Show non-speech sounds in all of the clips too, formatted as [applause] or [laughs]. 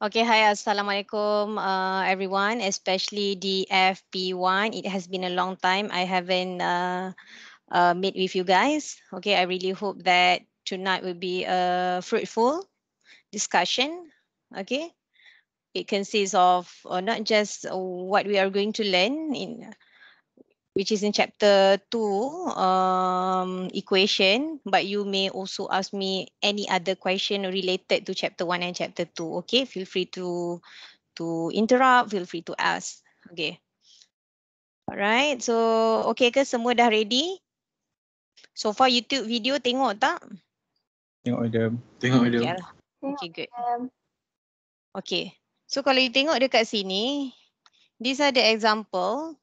Okay, hi, assalamualaikum, uh, everyone, especially the FP1. It has been a long time. I haven't uh, uh, with you guys. Okay, I really hope that tonight will be a fruitful discussion. Okay, it consists of uh, not just what we are going to learn in which is in chapter Two, um, equation but you may also ask me any other question related to chapter One and chapter Two. okay feel free to to interrupt feel free to ask okay Alright. so okay ke semua dah ready so far youtube video tengok tak tengok video tengok video okay good okay so kalau you tengok dekat sini these are the example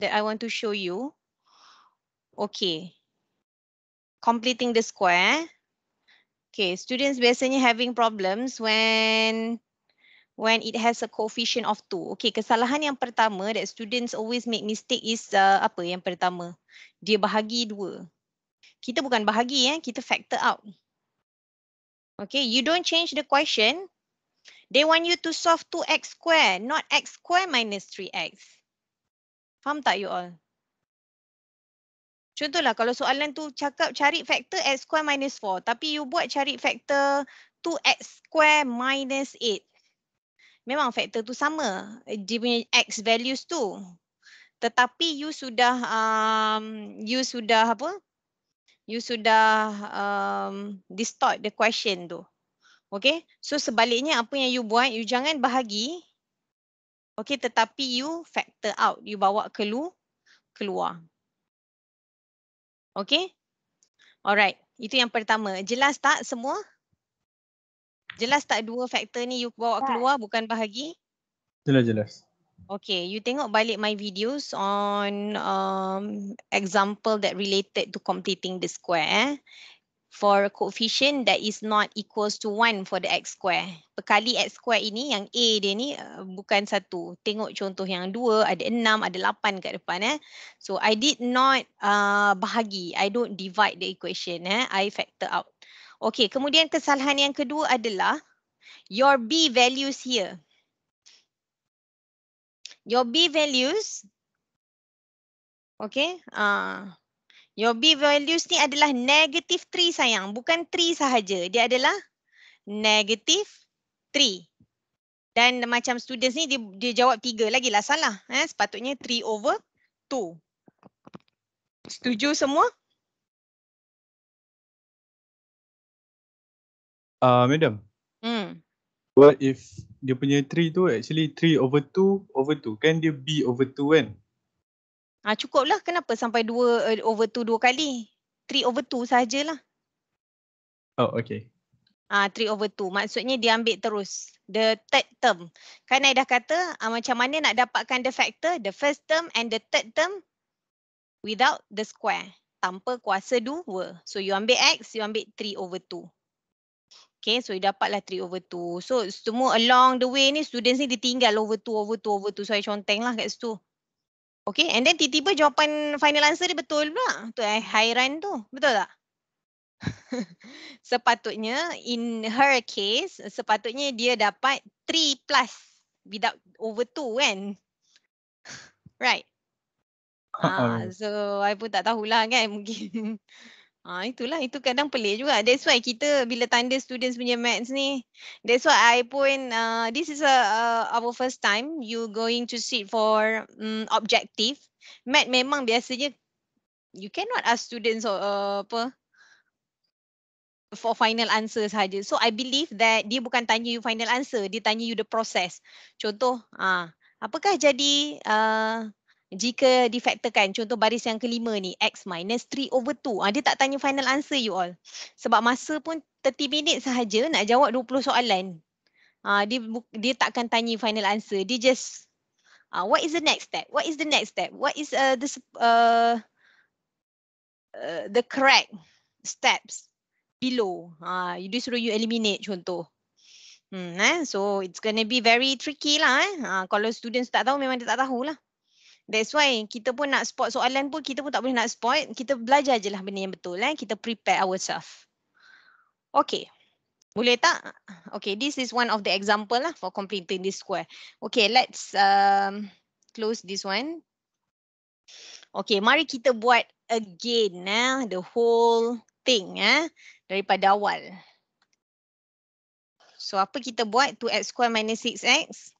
that I want to show you. Okay. Completing the square. Okay, students biasanya having problems when when it has a coefficient of two. Okay, kesalahan yang pertama that students always make mistake is uh, apa yang pertama? Dia bahagi dua. Kita bukan bahagi ya, kita factor out. Okay, you don't change the question. They want you to solve 2x square, not x square minus 3x. Faham tak you all? Contohlah kalau soalan tu cakap cari faktor x square minus 4 tapi you buat cari faktor 2x square minus 8. Memang faktor tu sama. Dia punya x values tu. Tetapi you sudah um, you sudah apa? You sudah um, distort the question tu. Okay. So sebaliknya apa yang you buat, you jangan bahagi. Okay, tetapi you factor out, you bawa kelu keluar. Okay, Alright, itu yang pertama. Jelas tak semua? Jelas tak dua faktor ni you bawa keluar bukan bahagi? Jelas jelas. Okay, you tengok balik my videos on um, example that related to completing the square. Eh for a coefficient that is not equals to 1 for the x square. Perkali x square ini yang a dia ni uh, bukan satu. Tengok contoh yang dua ada enam ada lapan kat depan eh. So I did not uh, bahagi. I don't divide the equation eh. I factor out. Okay kemudian kesalahan yang kedua adalah your b values here. Your b values. Okay. Uh, Your B values ni adalah negative 3 sayang. Bukan 3 sahaja. Dia adalah negative 3. Dan macam students ni dia, dia jawab 3 lagi lah salah. Eh, sepatutnya 3 over 2. Setuju semua? Uh, madam. Hmm. What if dia punya 3 tu actually 3 over 2 over 2. Kan dia B over 2 kan? Ha, cukuplah kenapa sampai dua uh, over two dua kali. Three over 2 sajalah. Oh okay. 3 ah, three over two. maksudnya dia ambil terus the third term. Kan I dah kata ha, macam mana nak dapatkan the factor the first term and the third term without the square. Tanpa kuasa dua. So you ambil x you ambil 3 over two. Okay, so you dapatlah three over two. So semua along the way ni students ni ditinggal over two, over two, over two. So I conteng lah kat situ. Okay and then tiba-tiba jawapan final answer dia betul pula. Tu eh hairan tu. Betul tak? [laughs] sepatutnya in her case sepatutnya dia dapat 3 plus without over 2 kan. right. Uh-oh. Ah so I pun tak tahulah kan [laughs] mungkin. Ha, itulah, itu kadang pelik juga. That's why kita bila tanda students punya maths ni, that's why I point. uh, this is a, a, our first time you going to sit for um, objective. Math memang biasanya, you cannot ask students uh, apa, for final answer saja. So I believe that dia bukan tanya you final answer, dia tanya you the process. Contoh, ah, apakah jadi uh, jika difaktorkan contoh baris yang kelima ni x minus 3 over 2 ha, ah, dia tak tanya final answer you all sebab masa pun 30 minit sahaja nak jawab 20 soalan ah, dia dia takkan tanya final answer dia just ah, what is the next step what is the next step what is uh, the uh, uh, the correct steps below ha, you suruh you eliminate contoh hmm, eh? so it's gonna be very tricky lah eh? ha, kalau students tak tahu memang dia tak tahulah That's why kita pun nak spot soalan pun kita pun tak boleh nak spot. Kita belajar je lah benda yang betul. Eh? Kita prepare ourselves. Okay. Boleh tak? Okay, this is one of the example lah for completing this square. Okay, let's um, close this one. Okay, mari kita buat again eh, the whole thing eh, daripada awal. So, apa kita buat? to x square minus 6x.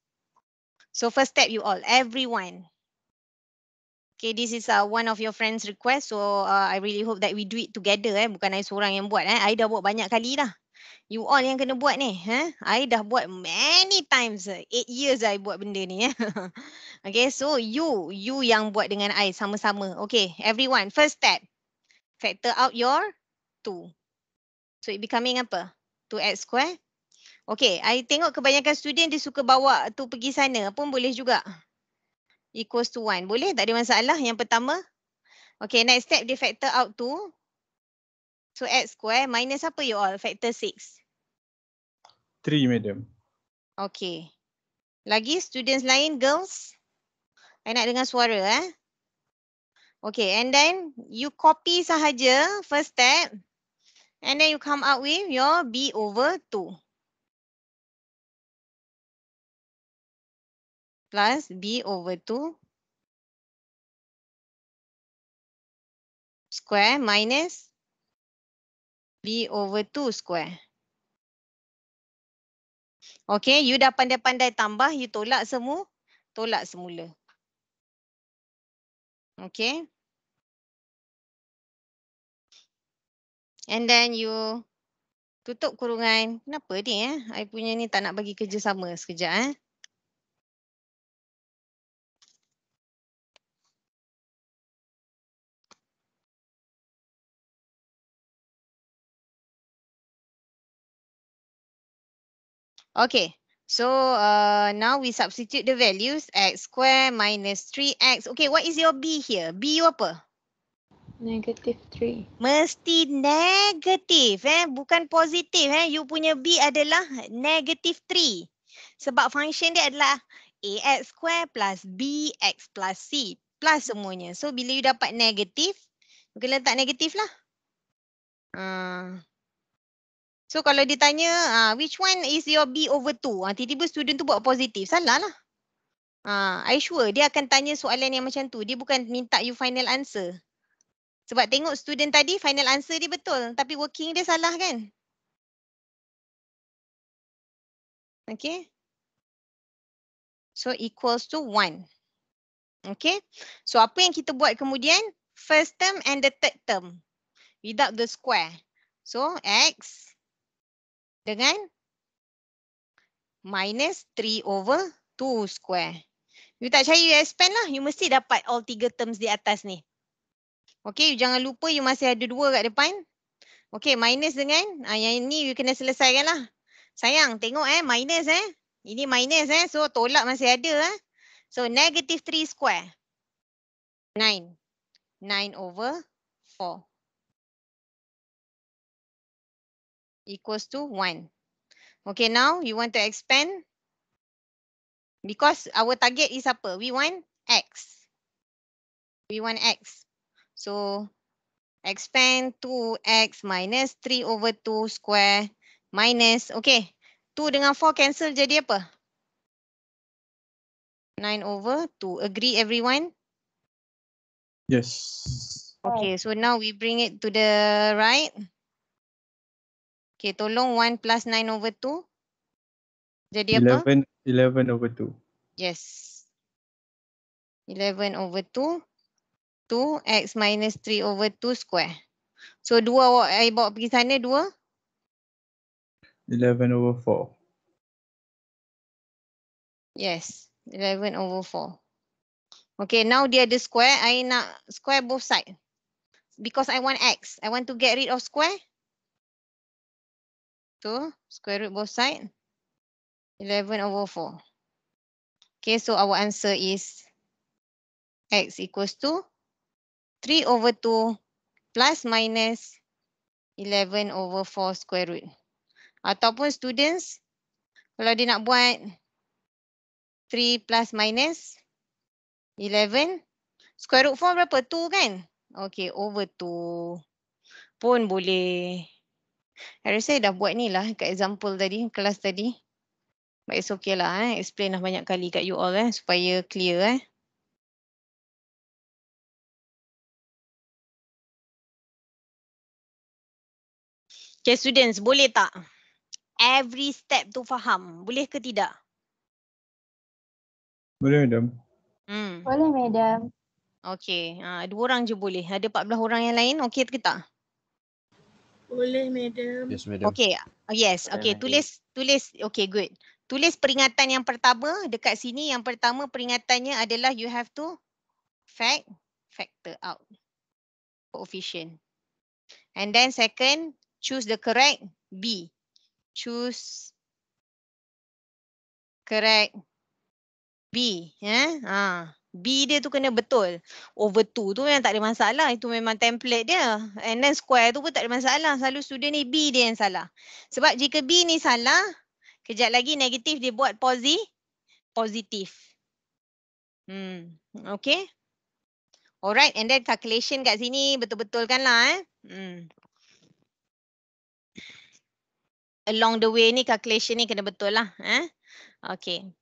So, first step you all, everyone. Okay, this is uh, one of your friend's request. So uh, I really hope that we do it together. Eh. Bukan saya seorang yang buat. Eh. I dah buat banyak kali dah. You all yang kena buat ni. Eh. I dah buat many times. Eh. Eight years saya buat benda ni. Eh. [laughs] okay, so you. You yang buat dengan saya sama-sama. Okay, everyone. First step. Factor out your two. So it becoming apa? Two x square. Okay, I tengok kebanyakan student dia suka bawa tu pergi sana pun boleh juga equals to 1. Boleh? Tak ada masalah yang pertama. Okay next step dia factor out to. So x square minus apa you all? Factor 6. 3 madam. Okay. Lagi students lain girls. I nak dengar suara eh. Okay and then you copy sahaja first step. And then you come out with your b over 2. plus b over 2 square minus b over 2 square. Okay, you dah pandai-pandai tambah, you tolak semua, tolak semula. Okay. And then you tutup kurungan. Kenapa ni eh? I punya ni tak nak bagi kerja sama sekejap eh. Okay, so uh, now we substitute the values x square minus 3x. Okay, what is your b here? B you apa? Negative 3. Mesti negative, eh? bukan positif. Eh? You punya b adalah negative 3. Sebab function dia adalah ax square plus bx plus c plus semuanya. So bila you dapat negative, you kena letak negatif lah. Ah. So kalau dia tanya uh, which one is your B over 2? Uh, ah, tiba-tiba student tu buat positif. Salah lah. Uh, ah, I sure dia akan tanya soalan yang macam tu. Dia bukan minta you final answer. Sebab tengok student tadi final answer dia betul. Tapi working dia salah kan? Okay. So equals to 1. Okay. So apa yang kita buat kemudian? First term and the third term. Without the square. So X dengan minus 3 over 2 square. You tak cari US pen lah. You mesti dapat all tiga terms di atas ni. Okay, you jangan lupa you masih ada dua kat depan. Okay, minus dengan ha, yang ni you kena selesaikan lah. Sayang, tengok eh, minus eh. Ini minus eh, so tolak masih ada eh. So, negative 3 square. 9. 9 over 4. equals to 1. Okay, now you want to expand. Because our target is apa? We want X. We want X. So, expand 2X minus 3 over 2 square minus. Okay, 2 dengan 4 cancel jadi apa? 9 over 2. Agree everyone? Yes. Okay, so now we bring it to the right. Okay, tolong 1 plus 9 over 2. Jadi 11, apa? 11 over 2. Yes. 11 over 2. 2 x minus 3 over 2 square. So, 2 awak I bawa pergi sana, 2? 11 over 4. Yes, 11 over 4. Okay, now dia ada square. I nak square both side. Because I want x. I want to get rid of square. 2 square root both side 11 over 4. Okay, so our answer is x equals to 3 over 2 plus minus 11 over 4 square root. Ataupun students, kalau dia nak buat 3 plus minus 11, square root 4 berapa? 2 kan? Okay, over 2 pun boleh. Saya rasa saya dah buat ni lah kat example tadi, kelas tadi. But it's okay lah eh. Explain dah banyak kali kat you all eh. Supaya clear eh. Okay students, boleh tak? Every step tu faham. Boleh ke tidak? Boleh madam. Hmm. Boleh madam. Okay. Uh, dua orang je boleh. Ada 14 orang yang lain okay ke tak? Boleh madam. Yes madam. Okay. Oh, yes. Okay. Tulis. Tulis. Okay good. Tulis peringatan yang pertama dekat sini. Yang pertama peringatannya adalah you have to fact factor out. Coefficient. And then second, choose the correct B. Choose correct B. Yeah? Ah. B dia tu kena betul. Over 2 tu memang tak ada masalah. Itu memang template dia. And then square tu pun tak ada masalah. Selalu student ni B dia yang salah. Sebab jika B ni salah, kejap lagi negatif dia buat posi positif. Hmm. Okay. Alright. And then calculation kat sini betul betul kan lah. Eh. Hmm. Along the way ni calculation ni kena betul lah. Eh. Okay.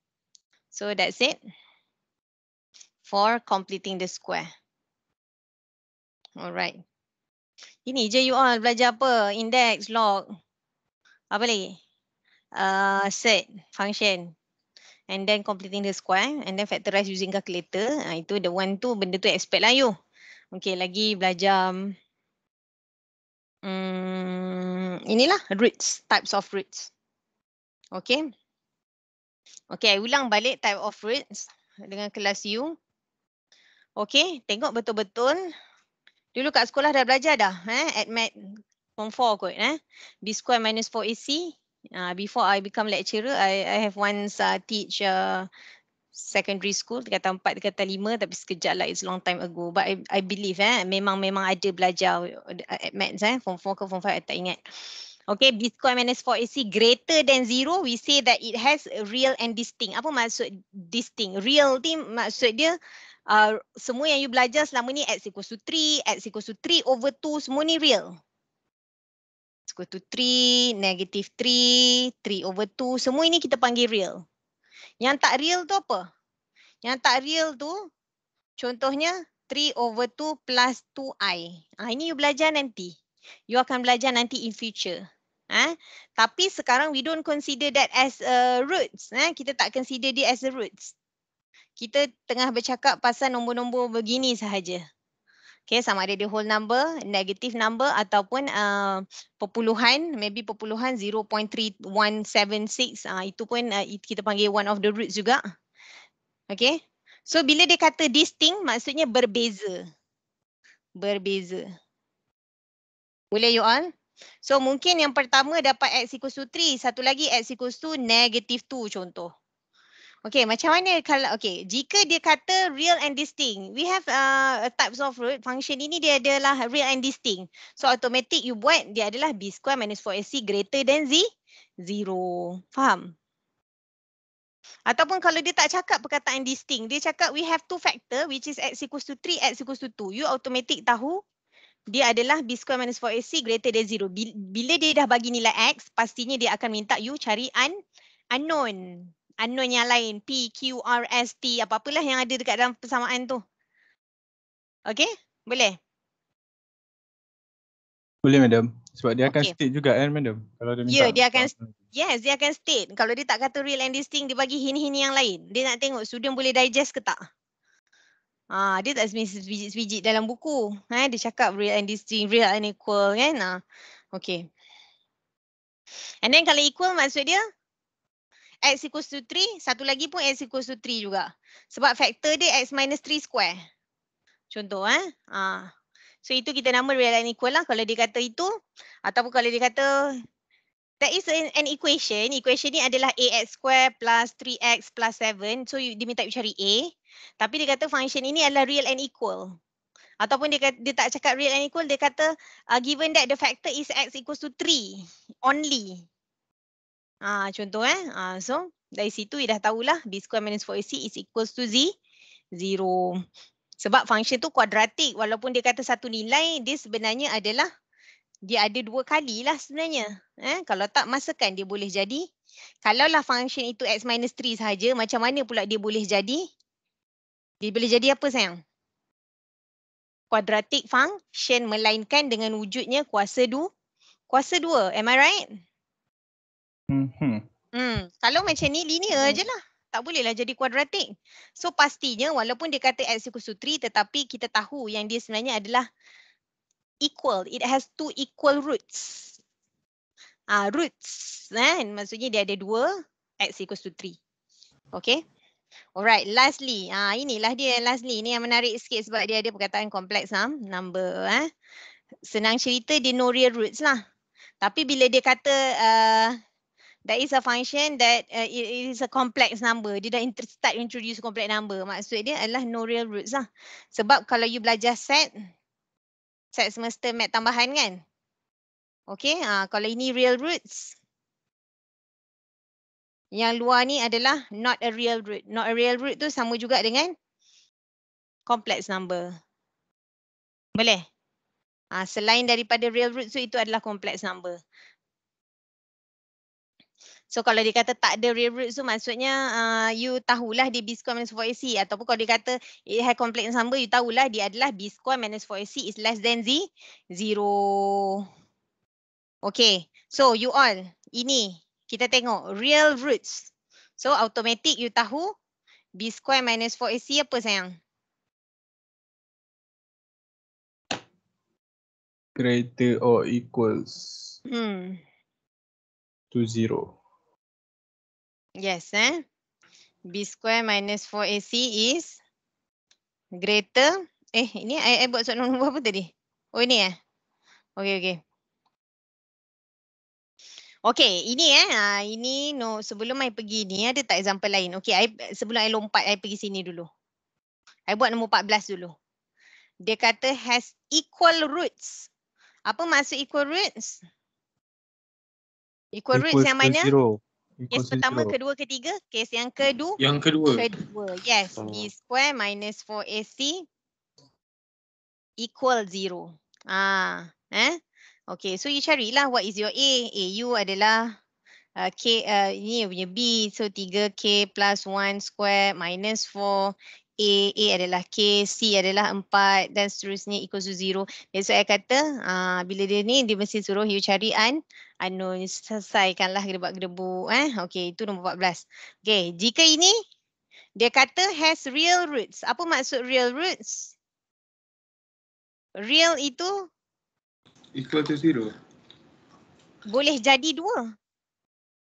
So that's it for completing the square. Alright. Ini je you all belajar apa? Index, log. Apa lagi? Uh, set, function. And then completing the square. And then factorize using calculator. Uh, itu the one tu, benda tu expect lah you. Okay, lagi belajar. Um, inilah roots, types of roots. Okay. Okay, I ulang balik type of roots dengan kelas you. Okey, tengok betul-betul. Dulu kat sekolah dah belajar dah, eh, at mat form 4 kot, eh. B square minus 4AC. Uh, ah, before I become lecturer, I, I have once uh, teach uh, secondary school, dekatan 4, dekatan 5, tapi sekejap lah, it's long time ago. But I, I believe, eh, memang memang ada belajar uh, at maths, eh, form 4 ke form 5, I tak ingat. Okay, B square minus 4AC greater than 0, we say that it has real and distinct. Apa maksud distinct? Real ni maksud dia, uh, semua yang you belajar selama ni x equals to 3, x equals to 3 over 2 semua ni real. X equals to 3, negative 3, 3 over 2 semua ini kita panggil real. Yang tak real tu apa? Yang tak real tu contohnya 3 over 2 plus 2i. Ha, ah, ini you belajar nanti. You akan belajar nanti in future. Eh, tapi sekarang we don't consider that as a uh, roots. Eh, kita tak consider dia as a roots kita tengah bercakap pasal nombor-nombor begini sahaja. Okay, sama ada dia whole number, negative number ataupun uh, perpuluhan, maybe perpuluhan 0.3176, uh, ah, itu pun uh, kita panggil one of the roots juga. Okay, so bila dia kata distinct, maksudnya berbeza. Berbeza. Boleh you all? So mungkin yang pertama dapat x equals to 3, satu lagi x equals to negative 2 contoh. Okay, macam mana kalau okay jika dia kata real and distinct, we have uh, types of root function ini dia adalah real and distinct. So automatic you buat dia adalah b square minus 4ac greater than z zero. Faham? Ataupun kalau dia tak cakap perkataan distinct, dia cakap we have two factor which is x equals to 3, x equals to 2. You automatic tahu dia adalah b square minus 4ac greater than zero. Bila dia dah bagi nilai x, pastinya dia akan minta you cari un unknown unknown yang lain. P, Q, R, S, T, apa-apalah yang ada dekat dalam persamaan tu. Okay, boleh? Boleh, Madam. Sebab dia akan okay. state juga kan, Madam? Kalau dia ya, minta. Ya, yeah, dia akan, yes, dia akan state. Kalau dia tak kata real and distinct, dia bagi hini-hini yang lain. Dia nak tengok student boleh digest ke tak. Ha, dia tak sebijik-sebijik dalam buku. Ha, dia cakap real and distinct, real and equal kan. Ha. Okay. And then kalau equal maksud dia x equals to 3, satu lagi pun x equals to 3 juga. Sebab faktor dia x minus 3 square. Contoh eh. Ha. So itu kita nama real and equal lah kalau dia kata itu. Ataupun kalau dia kata that is an, an equation. Equation ni adalah ax square plus 3x plus 7. So you, dia minta you cari a. Tapi dia kata function ini adalah real and equal. Ataupun dia, kata, dia tak cakap real and equal, dia kata uh, given that the factor is x equals to 3 only. Ah, contoh eh. Ah, so dari situ you dah tahulah B square minus 4AC is equals to Z. Zero. Sebab function tu kuadratik. Walaupun dia kata satu nilai, dia sebenarnya adalah dia ada dua kali lah sebenarnya. Eh, kalau tak masakan dia boleh jadi. Kalaulah function itu X minus 3 sahaja, macam mana pula dia boleh jadi? Dia boleh jadi apa sayang? Kuadratik function melainkan dengan wujudnya kuasa 2. Kuasa 2, am I right? Mm-hmm. Hmm. Kalau macam ni linear mm. Mm-hmm. je lah. Tak bolehlah jadi kuadratik. So pastinya walaupun dia kata x equals to 3 tetapi kita tahu yang dia sebenarnya adalah equal. It has two equal roots. Ah, roots. Kan? Maksudnya dia ada dua x equals to 3. Okay. Alright, lastly. Ah, ha, inilah dia lastly. Ini yang menarik sikit sebab dia ada perkataan kompleks. Ha? Number. Eh? Senang cerita dia no real roots lah. Tapi bila dia kata uh, that is a function that uh, it is a complex number. Dia dah start introduce complex number. Maksud dia adalah no real roots lah. Sebab kalau you belajar set, set semester mat tambahan kan? Okay, uh, kalau ini real roots, yang luar ni adalah not a real root. Not a real root tu sama juga dengan complex number. Boleh? Uh, selain daripada real root tu, itu adalah complex number. So kalau dia kata tak ada real roots tu maksudnya uh, you tahulah dia Bitcoin minus 4AC ataupun kalau dia kata it eh, had complex number you tahulah dia adalah Bitcoin minus 4AC is less than Z, zero. Okay, so you all, ini kita tengok real roots. So automatic you tahu B square minus 4AC apa sayang? Greater or equals hmm. to zero. Yes, eh? B square minus 4AC is greater. Eh, ini I, I buat soalan nombor apa tadi? Oh, ini eh? Okay, okay. Okay, ini eh. Ah, ini no, sebelum I pergi ni, ada tak example lain? Okay, I, sebelum I lompat, I pergi sini dulu. I buat nombor 14 dulu. Dia kata has equal roots. Apa maksud equal roots? Equal, equal roots yang mana? Zero. Kes pertama, zero. kedua, ketiga. Kes yang kedua. Yang kedua. kedua. Yes, B oh. square minus 4AC equal zero. Ah, eh? Okay, so you carilah what is your A. A U adalah uh, K, uh, ini punya B. So 3K plus 1 square minus 4. A, A adalah K, C adalah 4 dan seterusnya equal to zero. Jadi so, saya kata uh, bila dia ni, dia mesti suruh you cari an Anun selesaikanlah gerbak-gerbuk eh. Okey, itu nombor 14. Okey, jika ini dia kata has real roots. Apa maksud real roots? Real itu equal to zero. Boleh jadi dua.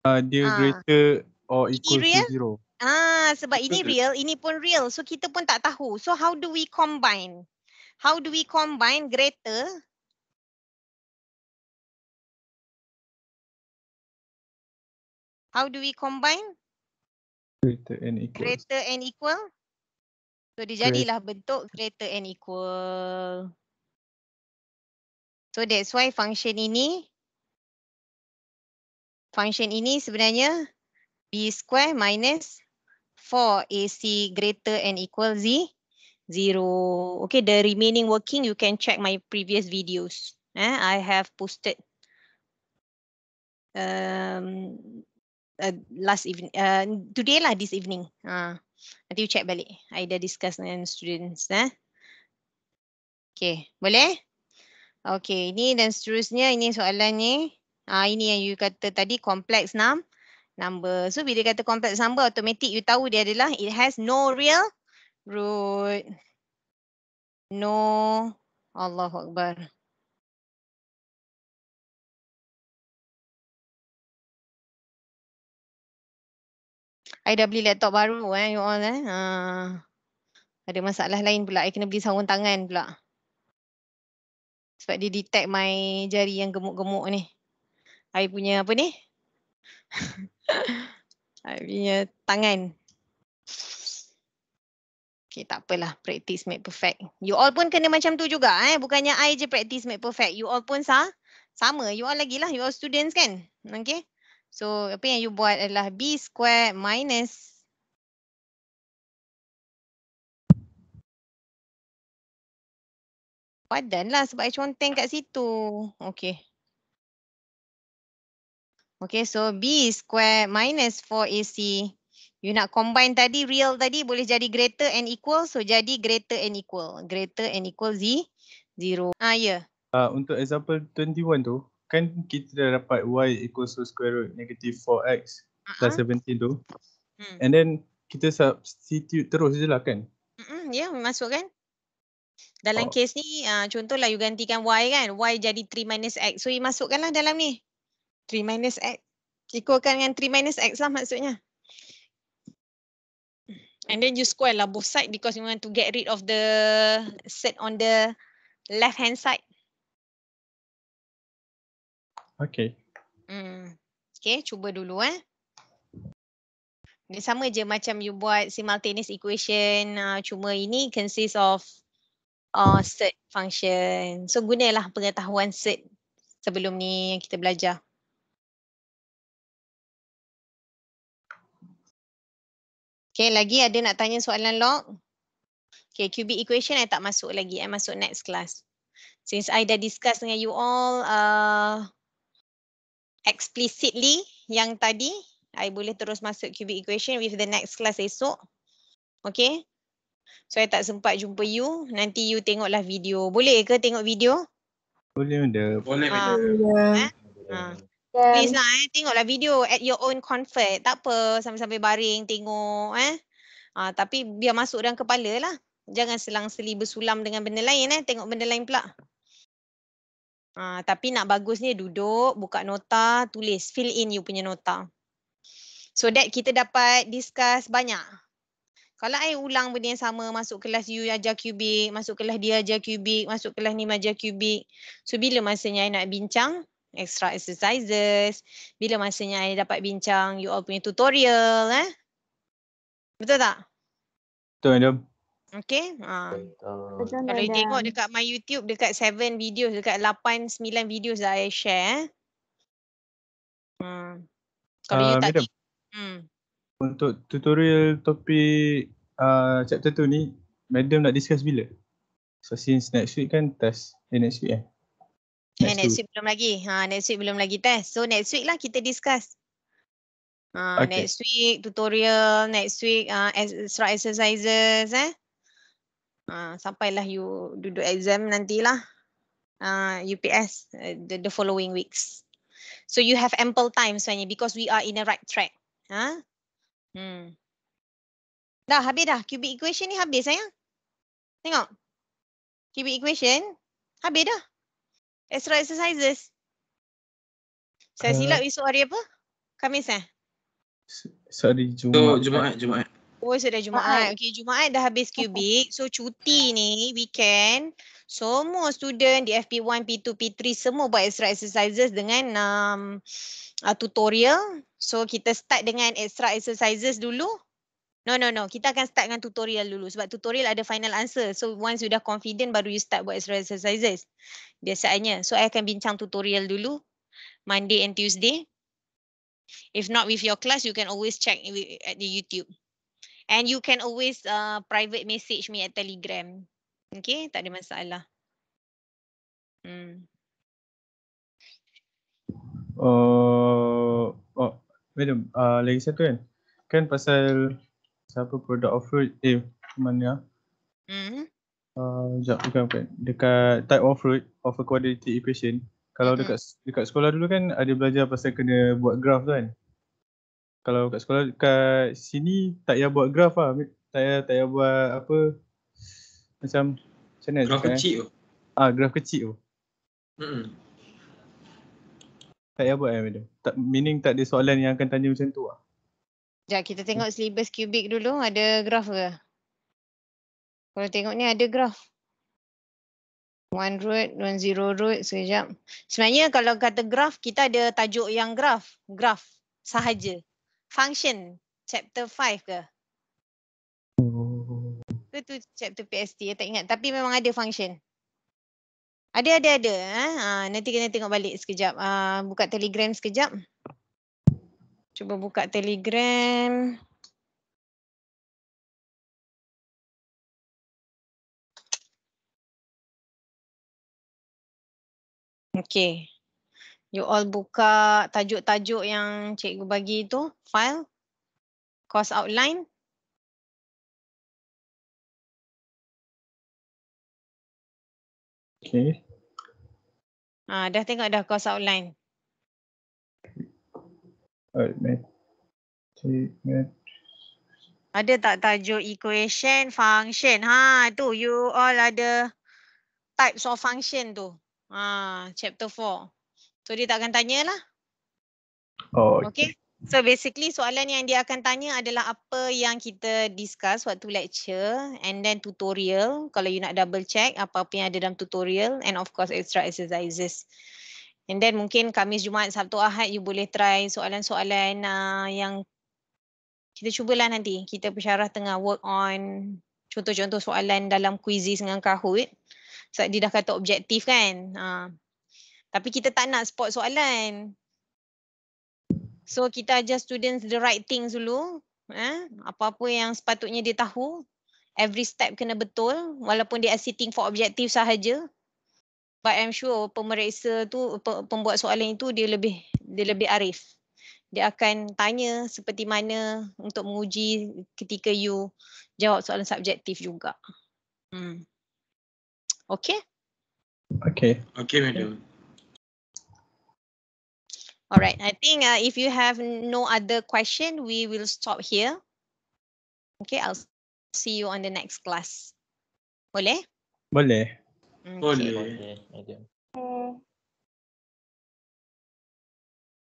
Uh, dia uh. greater or equal to zero. Ah, sebab ini real, ini pun real. So kita pun tak tahu. So how do we combine? How do we combine greater How do we combine? Greater and equal. Greater and equal. So dia jadilah bentuk greater and equal. So that's why function ini function ini sebenarnya b square minus 4ac greater and equal z zero. Okay, the remaining working you can check my previous videos. Eh, I have posted um, Uh, last evening uh, today lah this evening ha uh, nanti you check balik i dah discuss dengan students eh ha? okey boleh okey ini dan seterusnya ini soalan ni ah uh, ini yang you kata tadi kompleks nam number so bila kata kompleks number automatic you tahu dia adalah it has no real root no Allahu akbar I dah beli laptop baru eh you all eh. Ha. Ada masalah lain pula. I kena beli sarung tangan pula. Sebab dia detect my jari yang gemuk-gemuk ni. I punya apa ni? [laughs] I punya tangan. Okay, tak apalah. Practice make perfect. You all pun kena macam tu juga. Eh? Bukannya I je practice make perfect. You all pun sah. Sama. You all lagi lah. You all students kan? Okay. So apa yang you buat adalah B square minus Padanlah sebab I conteng kat situ. Okay. Okay so B square minus 4AC. You nak combine tadi real tadi boleh jadi greater and equal. So jadi greater and equal. Greater and equal Z. Zero. Ah ya. Yeah. Uh, untuk example 21 tu kan kita dah dapat y equals to square root negative 4x plus uh-huh. 17 tu. Hmm. And then kita substitute terus je lah kan. ya yeah, masuk kan. Dalam oh. case ni uh, contohlah you gantikan y kan. Y jadi 3 minus x. So you masukkanlah dalam ni. 3 minus x. Ikutkan dengan 3 minus x lah maksudnya. And then you square lah both side because you want to get rid of the set on the left hand side. Okay. Hmm. Okay, cuba dulu eh. Dia sama je macam you buat simultaneous equation, uh, cuma ini consists of uh, set function. So gunalah pengetahuan set sebelum ni yang kita belajar. Okay, lagi ada nak tanya soalan log? Okay, cubic equation I tak masuk lagi. I masuk next class. Since I dah discuss dengan you all, uh, explicitly yang tadi, I boleh terus masuk cubic equation with the next class esok. Okay. So, I tak sempat jumpa you. Nanti you tengoklah video. Boleh ke tengok video? Boleh, Manda. Boleh, Manda. Ah, ha. Ya. Ya. Ah. Please lah, eh. tengoklah video at your own comfort. Tak apa, sampai sambil baring tengok. Eh. Ha. Tapi biar masuk dalam kepala lah. Jangan selang-seli bersulam dengan benda lain. Eh. Tengok benda lain pula. Uh, tapi nak bagus ni, duduk, buka nota, tulis, fill in you punya nota. So that kita dapat discuss banyak. Kalau I ulang benda yang sama, masuk kelas you ajar kubik, masuk kelas dia ajar kubik, masuk kelas ni ajar kubik. So bila masanya I nak bincang? Extra exercises. Bila masanya I dapat bincang you all punya tutorial eh? Betul tak? Betul, Madam. Okay. Ha. Betul. Kalau you tengok dekat my YouTube, dekat 7 videos, dekat 8, 9 videos dah I share. Eh. Hmm. Kalau uh, you ah, tak... Hmm. Untuk tutorial topik uh, chapter tu ni, Madam nak discuss bila? So since next week kan test, eh, next week eh? eh next, next week belum lagi. Ha, next week belum lagi test. So next week lah kita discuss. Uh, okay. Next week tutorial, next week uh, ah, extra exercises eh uh, sampailah you duduk exam nantilah uh, ha, UPS uh, the, the following weeks. So you have ample time sebenarnya because we are in a right track. Huh? Ha? Hmm. Dah habis dah cubic equation ni habis sayang. Tengok. Cubic equation habis dah. Extra exercises. Saya uh, silap isu hari apa? Kamis eh? Sorry, Jumaat. So, Jumaat, Jumaat. Oh sudah Jumaat. okay Jumaat dah habis [laughs] cubic. So cuti ni weekend. Semua student di FP1, P2, P3 semua buat extra exercises dengan um, uh, tutorial. So kita start dengan extra exercises dulu. No, no, no. Kita akan start dengan tutorial dulu. Sebab tutorial ada final answer. So once you dah confident baru you start buat extra exercises. Biasanya. So I akan bincang tutorial dulu. Monday and Tuesday. If not with your class, you can always check at the YouTube. And you can always uh, private message me at Telegram. Okay, tak ada masalah. Hmm. Uh, oh, madam, uh, lagi satu kan? Kan pasal siapa produk off-road, eh, mana? Ya? Hmm. Uh, sekejap, bukan, bukan. Dekat type of road, of quality quadratic equation. Kalau hmm. dekat, dekat sekolah dulu kan ada belajar pasal kena buat graf tu kan? Hmm kalau kat sekolah kat sini tak payah buat graf lah tak payah tak payah buat apa macam macam mana graf eh? kecil tu eh? ah graf kecil tu hmm tak payah buat eh madam tak meaning tak ada soalan yang akan tanya macam tu ah Sekejap kita tengok syllabus cubic dulu ada graf ke? Kalau tengok ni ada graf. One root, one zero root, sekejap. Sebenarnya kalau kata graf, kita ada tajuk yang graf. Graf sahaja function chapter 5 ke? Oh. tu chapter PST ya tak ingat tapi memang ada function. Ada ada ada eh? ha, nanti kena tengok balik sekejap. Ha, buka Telegram sekejap. Cuba buka Telegram. Okay you all buka tajuk-tajuk yang cikgu bagi itu, file, course outline. Okay. Ah, dah tengok dah course outline. Alright, mate. Ada tak tajuk equation, function? Ha, tu you all ada types of function tu. Ah, chapter 4. So dia tak akan tanyalah. Oh, okay. okay. So basically soalan yang dia akan tanya adalah apa yang kita discuss waktu lecture and then tutorial kalau you nak double check apa-apa yang ada dalam tutorial and of course extra exercises. And then mungkin Kamis, Jumaat, Sabtu, Ahad you boleh try soalan-soalan uh, yang kita cubalah nanti. Kita pesyarah tengah work on contoh-contoh soalan dalam quizzes dengan Kahoot. Sebab so, dia dah kata objektif kan. Uh, tapi kita tak nak spot soalan. So kita ajar students the right things dulu. Ha? Apa-apa eh? yang sepatutnya dia tahu. Every step kena betul. Walaupun dia sitting for objective sahaja. But I'm sure pemeriksa tu, pembuat soalan itu dia lebih dia lebih arif. Dia akan tanya seperti mana untuk menguji ketika you jawab soalan subjektif juga. Hmm. Okay? Okay. Okay, Madam. Okay. All right. I think uh, if you have no other question, we will stop here. Okay, I'll see you on the next class. Boleh? Boleh. Okay. Boleh. Okay.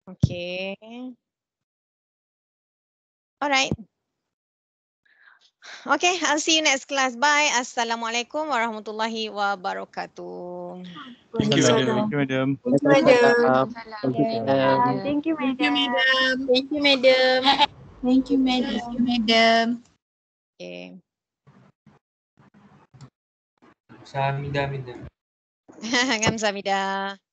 Okay. All right. Okay, I'll see you next class. Bye. Assalamualaikum warahmatullahi wabarakatuh. Thank you, madam. Thank you, madam. Thank you, madam. Thank you, madam. Thank you, madam. Thank you, madam. Thank you, madam. Okay. Sa Amida, Amida. Hahaha, Kamsa